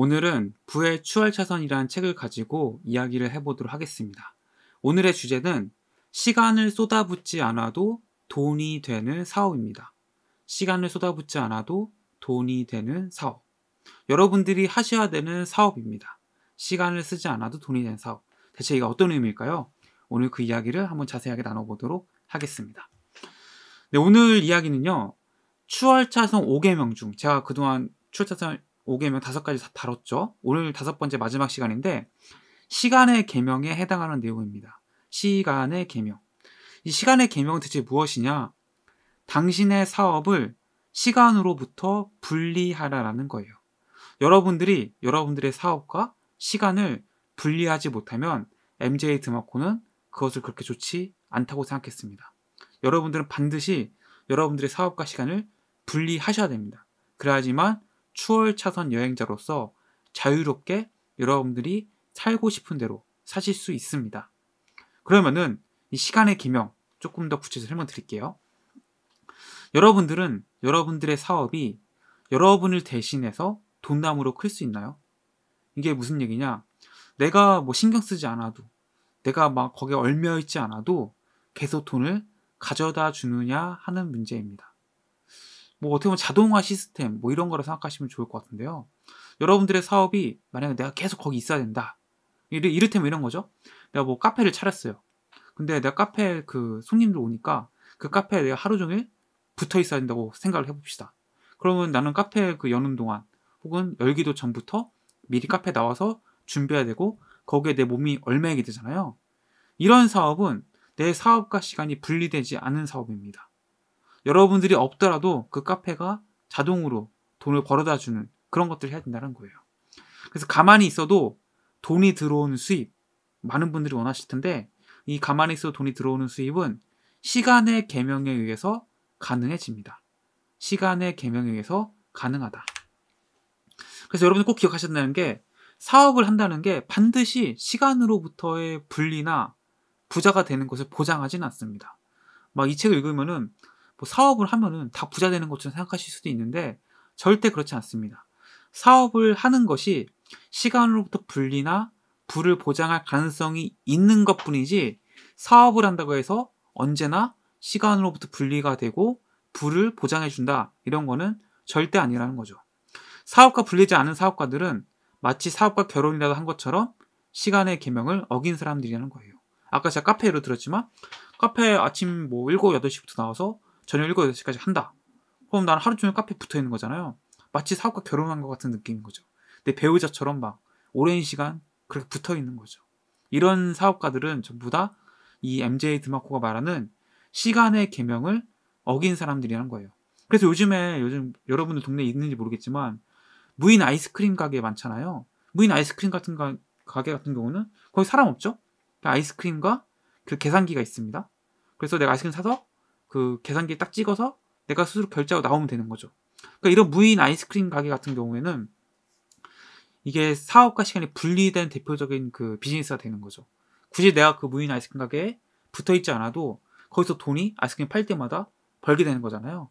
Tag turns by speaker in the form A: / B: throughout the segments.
A: 오늘은 부의 추월차선이라는 책을 가지고 이야기를 해보도록 하겠습니다. 오늘의 주제는 시간을 쏟아붓지 않아도 돈이 되는 사업입니다. 시간을 쏟아붓지 않아도 돈이 되는 사업. 여러분들이 하셔야 되는 사업입니다. 시간을 쓰지 않아도 돈이 되는 사업. 대체 이게 어떤 의미일까요? 오늘 그 이야기를 한번 자세하게 나눠보도록 하겠습니다. 네, 오늘 이야기는요. 추월차선 5개명 중 제가 그동안 추월차선 5개명 5가지 다 다뤘죠. 오늘 다섯 번째 마지막 시간인데 시간의 개명에 해당하는 내용입니다. 시간의 개명. 이 시간의 개명은 대체 무엇이냐? 당신의 사업을 시간으로부터 분리하라라는 거예요. 여러분들이 여러분들의 사업과 시간을 분리하지 못하면 MJ 드마코는 그것을 그렇게 좋지 않다고 생각했습니다. 여러분들은 반드시 여러분들의 사업과 시간을 분리하셔야 됩니다. 그래야지만 추월 차선 여행자로서 자유롭게 여러분들이 살고 싶은 대로 사실 수 있습니다. 그러면은 이 시간의 기명 조금 더 구체적으로 설명드릴게요. 여러분들은 여러분들의 사업이 여러분을 대신해서 돈남으로클 수 있나요? 이게 무슨 얘기냐? 내가 뭐 신경 쓰지 않아도 내가 막 거기에 얼매어 있지 않아도 계속 돈을 가져다 주느냐 하는 문제입니다. 뭐 어떻게 보면 자동화 시스템 뭐 이런 거라 생각하시면 좋을 것 같은데요. 여러분들의 사업이 만약에 내가 계속 거기 있어야 된다. 이를, 이를테면 이런 거죠. 내가 뭐 카페를 차렸어요. 근데 내가 카페 그 손님들 오니까 그 카페에 내가 하루 종일 붙어 있어야 된다고 생각을 해봅시다. 그러면 나는 카페 그 여는 동안 혹은 열기도 전부터 미리 카페 나와서 준비해야 되고 거기에 내 몸이 얼매이게 되잖아요. 이런 사업은 내 사업과 시간이 분리되지 않은 사업입니다. 여러분들이 없더라도 그 카페가 자동으로 돈을 벌어다 주는 그런 것들을 해야 된다는 거예요. 그래서 가만히 있어도 돈이 들어오는 수입 많은 분들이 원하실 텐데 이 가만히 있어도 돈이 들어오는 수입은 시간의 개명에 의해서 가능해집니다. 시간의 개명에 의해서 가능하다. 그래서 여러분 꼭 기억하셨다는 게 사업을 한다는 게 반드시 시간으로부터의 분리나 부자가 되는 것을 보장하지는 않습니다. 막 이 책을 읽으면은 뭐 사업을 하면은 다 부자 되는 것처럼 생각하실 수도 있는데 절대 그렇지 않습니다. 사업을 하는 것이 시간으로부터 분리나 부를 보장할 가능성이 있는 것 뿐이지 사업을 한다고 해서 언제나 시간으로부터 분리가 되고 부를 보장해준다 이런 거는 절대 아니라는 거죠. 사업과 분리지 않은 사업가들은 마치 사업과 결혼이라도 한 것처럼 시간의 개명을 어긴 사람들이라는 거예요. 아까 제가 카페로 들었지만 카페 아침 뭐 7, 8시부터 나와서 저녁 7시까지 한다. 그럼 나는 하루 종일 카페 붙어 있는 거잖아요. 마치 사업과 결혼한 것 같은 느낌인 거죠. 내 배우자처럼 막 오랜 시간 그렇게 붙어 있는 거죠. 이런 사업가들은 전부 다 이 MJ 드마코가 말하는 시간의 계명을 어긴 사람들이라는 거예요. 그래서 요즘에 요즘 여러분들 동네에 있는지 모르겠지만 무인 아이스크림 가게 많잖아요. 무인 아이스크림 같은 가, 가게 같은 경우는 거의 사람 없죠. 아이스크림과 그 계산기가 있습니다. 그래서 내가 아이스크림 사서 그 계산기에 딱 찍어서 내가 스스로 결제하고 나오면 되는 거죠. 그러니까 이런 무인 아이스크림 가게 같은 경우에는 이게 사업과 시간이 분리된 대표적인 그 비즈니스가 되는 거죠. 굳이 내가 그 무인 아이스크림 가게에 붙어 있지 않아도 거기서 돈이 아이스크림 팔 때마다 벌게 되는 거잖아요.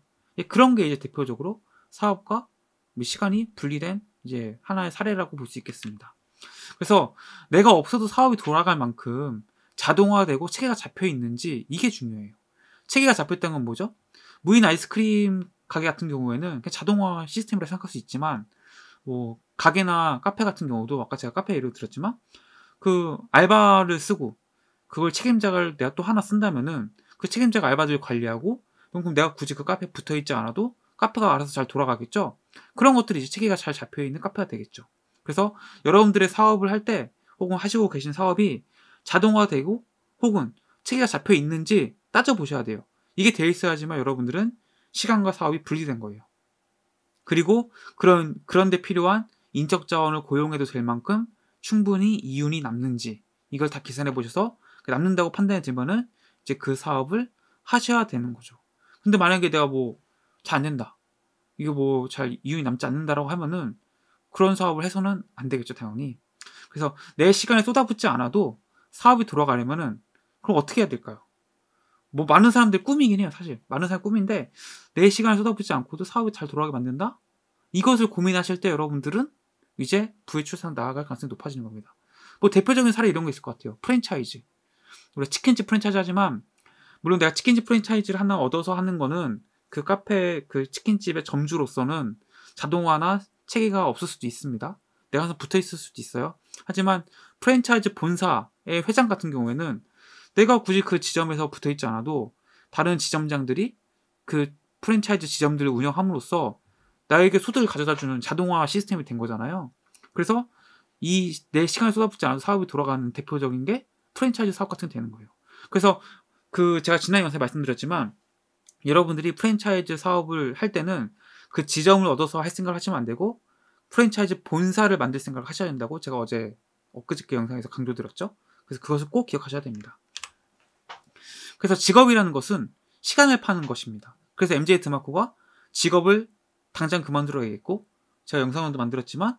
A: 그런 게 이제 대표적으로 사업과 뭐 시간이 분리된 이제 하나의 사례라고 볼 수 있겠습니다. 그래서 내가 없어도 사업이 돌아갈 만큼 자동화되고 체계가 잡혀 있는지 이게 중요해요. 체계가 잡혔다는 건 뭐죠? 무인 아이스크림 가게 같은 경우에는 자동화 시스템이라 생각할 수 있지만 뭐 가게나 카페 같은 경우도 아까 제가 카페 예를 들었지만 그 알바를 쓰고 그걸 책임자를 내가 또 하나 쓴다면은 그 책임자가 알바들을 관리하고 그럼 내가 굳이 그 카페에 붙어 있지 않아도 카페가 알아서 잘 돌아가겠죠. 그런 것들이 이제 체계가 잘 잡혀 있는 카페가 되겠죠. 그래서 여러분들의 사업을 할 때 혹은 하시고 계신 사업이 자동화되고 혹은 체계가 잡혀 있는지 따져보셔야 돼요. 이게 돼 있어야지만 여러분들은 시간과 사업이 분리된 거예요. 그리고 그런, 그런데 필요한 인적 자원을 고용해도 될 만큼 충분히 이윤이 남는지 이걸 다 계산해 보셔서 그 남는다고 판단이 들면은 이제 그 사업을 하셔야 되는 거죠. 근데 만약에 내가 뭐 잘 안 된다. 이거 뭐잘 이윤이 남지 않는다라고 하면은 그런 사업을 해서는 안 되겠죠, 당연히. 그래서 내 시간에 쏟아붓지 않아도 사업이 돌아가려면은 그럼 어떻게 해야 될까요? 뭐 많은 사람들 꿈이긴 해요, 사실. 많은 사람 꿈인데 내 시간을 쏟아붓지 않고도 사업이 잘 돌아가게 만든다? 이것을 고민하실 때 여러분들은 이제 부의 출산 나아갈 가능성이 높아지는 겁니다. 뭐 대표적인 사례 이런 거 있을 것 같아요. 프랜차이즈. 우리가 치킨집 프랜차이즈 하지만 물론 내가 치킨집 프랜차이즈를 하나 얻어서 하는 거는 그 카페 그 치킨집의 점주로서는 자동화나 체계가 없을 수도 있습니다. 내가 항상 붙어 있을 수도 있어요. 하지만 프랜차이즈 본사의 회장 같은 경우에는 내가 굳이 그 지점에서 붙어 있지 않아도 다른 지점장들이 그 프랜차이즈 지점들을 운영함으로써 나에게 소득을 가져다 주는 자동화 시스템이 된 거잖아요. 그래서 이 내 시간을 쏟아붓지 않은 사업이 돌아가는 대표적인 게 프랜차이즈 사업 같은 게 되는 거예요. 그래서 그 제가 지난 영상에 말씀드렸지만 여러분들이 프랜차이즈 사업을 할 때는 그 지점을 얻어서 할 생각을 하시면 안 되고 프랜차이즈 본사를 만들 생각을 하셔야 된다고 제가 어제 엊그저께 영상에서 강조드렸죠. 그래서 그것을 꼭 기억하셔야 됩니다. 그래서 직업이라는 것은 시간을 파는 것입니다. 그래서 MJ 드마코가 직업을 당장 그만두어야겠고 제가 영상도 만들었지만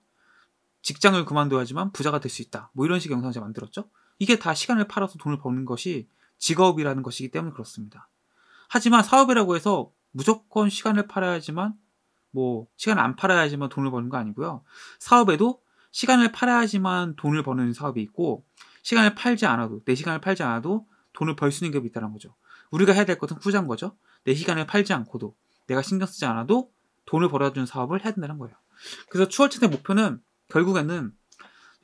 A: 직장을 그만둬야지만 부자가 될 수 있다. 뭐 이런 식의 영상을 제가 만들었죠. 이게 다 시간을 팔아서 돈을 버는 것이 직업이라는 것이기 때문에 그렇습니다. 하지만 사업이라고 해서 무조건 시간을 팔아야지만 뭐 시간을 안 팔아야지만 돈을 버는 거 아니고요. 사업에도 시간을 팔아야지만 돈을 버는 사업이 있고 시간을 팔지 않아도 내 시간을 팔지 않아도 돈을 벌 수 있는 게 있다는 거죠. 우리가 해야 될 것은 후자인 거죠. 내 시간을 팔지 않고도 내가 신경 쓰지 않아도 돈을 벌어주는 사업을 해야 된다는 거예요. 그래서 추월채택 목표는 결국에는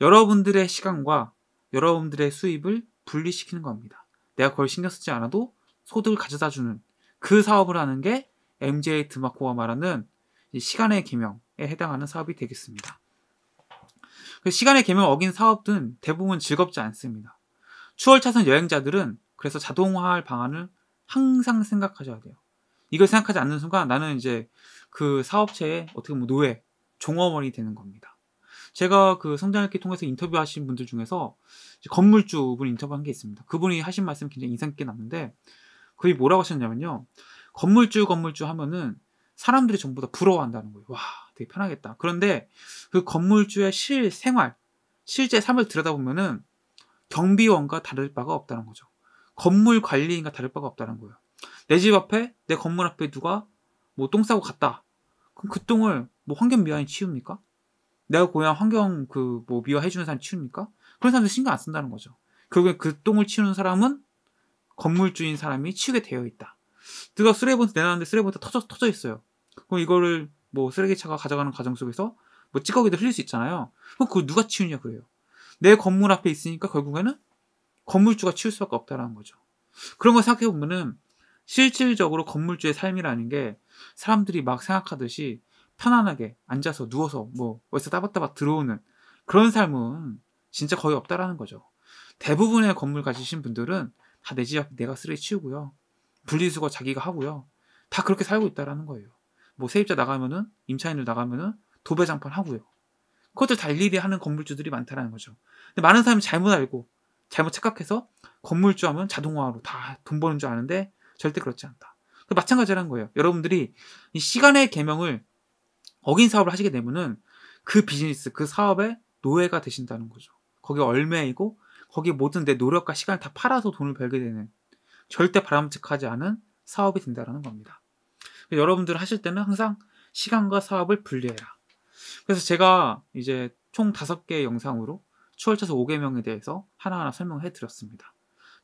A: 여러분들의 시간과 여러분들의 수입을 분리시키는 겁니다. 내가 그걸 신경 쓰지 않아도 소득을 가져다 주는 그 사업을 하는 게 MJ 드마코와 말하는 시간의 개명에 해당하는 사업이 되겠습니다. 그 시간의 개명 어긴 사업들은 대부분 즐겁지 않습니다. 추월 차선 여행자들은 그래서 자동화할 방안을 항상 생각하셔야 돼요. 이걸 생각하지 않는 순간 나는 이제 그 사업체의 어떻게 보면 노예, 종업원이 되는 겁니다. 제가 그 성장학기 통해서 인터뷰하신 분들 중에서 건물주분 인터뷰한 게 있습니다. 그분이 하신 말씀 굉장히 인상 깊게 났는데 그게 뭐라고 하셨냐면요. 건물주 건물주 하면은 사람들이 전부 다 부러워한다는 거예요. 와, 되게 편하겠다. 그런데 그 건물주의 실생활, 실제 삶을 들여다보면은 경비원과 다를 바가 없다는 거죠. 건물 관리인과 다를 바가 없다는 거예요. 내 집 앞에 내 건물 앞에 누가 뭐 똥 싸고 갔다. 그럼 그 똥을 뭐 환경 미화인 치웁니까? 내가 고향 환경 그 뭐 미화해 주는 사람 치웁니까? 그런 사람들 신경 안 쓴다는 거죠. 결국에 그 똥을 치우는 사람은 건물주인 사람이 치우게 되어 있다. 누가 쓰레기봉투 내놨는데 쓰레기봉투 터져 터져 있어요. 그럼 이거를 뭐 쓰레기차가 가져가는 과정 속에서 뭐 찌꺼기도 흘릴 수 있잖아요. 그럼 그걸 누가 치우냐 그래요. 내 건물 앞에 있으니까 결국에는 건물주가 치울 수밖에 없다라는 거죠. 그런 걸 생각해 보면은 실질적으로 건물주의 삶이라는 게 사람들이 막 생각하듯이 편안하게 앉아서 누워서 뭐 어디서 따박따박 들어오는 그런 삶은 진짜 거의 없다라는 거죠. 대부분의 건물 가지신 분들은 다내 지역 내가 쓰레기 치우고요. 분리수거 자기가 하고요. 다 그렇게 살고 있다라는 거예요. 뭐 세입자 나가면은 임차인들 나가면은 도배장판 하고요. 그것들 달리리 하는 건물주들이 많다는 라 거죠. 근데 많은 사람이 잘못 알고 잘못 착각해서 건물주 하면 자동화로 다 돈 버는 줄 아는데 절대 그렇지 않다. 그 마찬가지라는 거예요. 여러분들이 이 시간의 계명을 어긴 사업을 하시게 되면은 그 비즈니스, 그 사업의 노예가 되신다는 거죠. 거기 얼매이고 거기 모든 내 노력과 시간을 다 팔아서 돈을 벌게 되는 절대 바람직하지 않은 사업이 된다라는 겁니다. 여러분들 하실 때는 항상 시간과 사업을 분리해라. 그래서 제가 이제 총 다섯 개의 영상으로 추월차수 5개명에 대해서 하나하나 설명해 드렸습니다.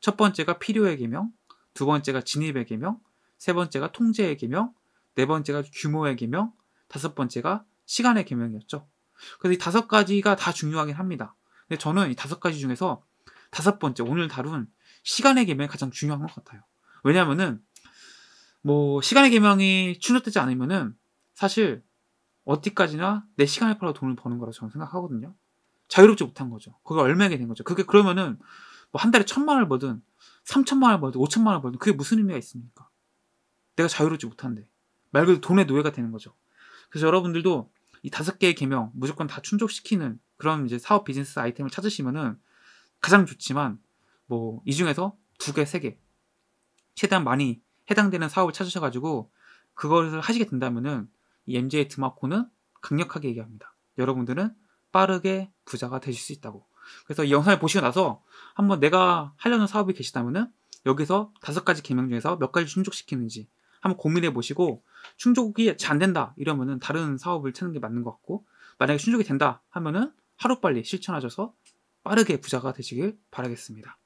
A: 첫 번째가 필요의 개명, 두 번째가 진입의 개명, 세 번째가 통제의 개명, 네 번째가 규모의 개명, 다섯 번째가 시간의 개명이었죠. 그래서 이 다섯 가지가 다 중요하긴 합니다. 근데 저는 이 다섯 가지 중에서 다섯 번째 오늘 다룬 시간의 개명이 가장 중요한 것 같아요. 왜냐면은 뭐 시간의 개명이 충족되지 않으면은 사실 어디까지나 내 시간을 팔아 돈을 버는 거라고 저는 생각하거든요. 자유롭지 못한 거죠. 그게 얼마게 된 거죠. 그게 그러면은 뭐 한 달에 천만 원을 버든 삼천만 원을 버든 오천만 원을 버든 그게 무슨 의미가 있습니까? 내가 자유롭지 못한데 말 그대로 돈의 노예가 되는 거죠. 그래서 여러분들도 이 다섯 개의 개명 무조건 다 충족시키는 그런 이제 사업 비즈니스 아이템을 찾으시면은 가장 좋지만 뭐 이 중에서 두 개, 세 개 최대한 많이 해당되는 사업을 찾으셔가지고 그거를 하시게 된다면은 이 MJ 드마코는 강력하게 얘기합니다. 여러분들은 빠르게 부자가 되실 수 있다고. 그래서 이 영상을 보시고 나서 한번 내가 하려는 사업이 계시다면은 여기서 다섯 가지 개명 중에서 몇 가지 충족시키는지 한번 고민해 보시고 충족이 잘 안 된다 이러면은 다른 사업을 찾는 게 맞는 것 같고 만약에 충족이 된다 하면은 하루빨리 실천하셔서 빠르게 부자가 되시길 바라겠습니다.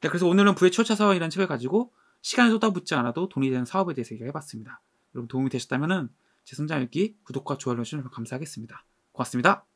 A: 네, 그래서 오늘은 부의 초차 사원이라는 책을 가지고 시간을 쏟아붓지 않아도 돈이 되는 사업에 대해서 얘기해 봤습니다. 여러분 도움이 되셨다면은 제 성장 일기 구독과 좋아요 눌러주시면 감사하겠습니다. 고맙습니다.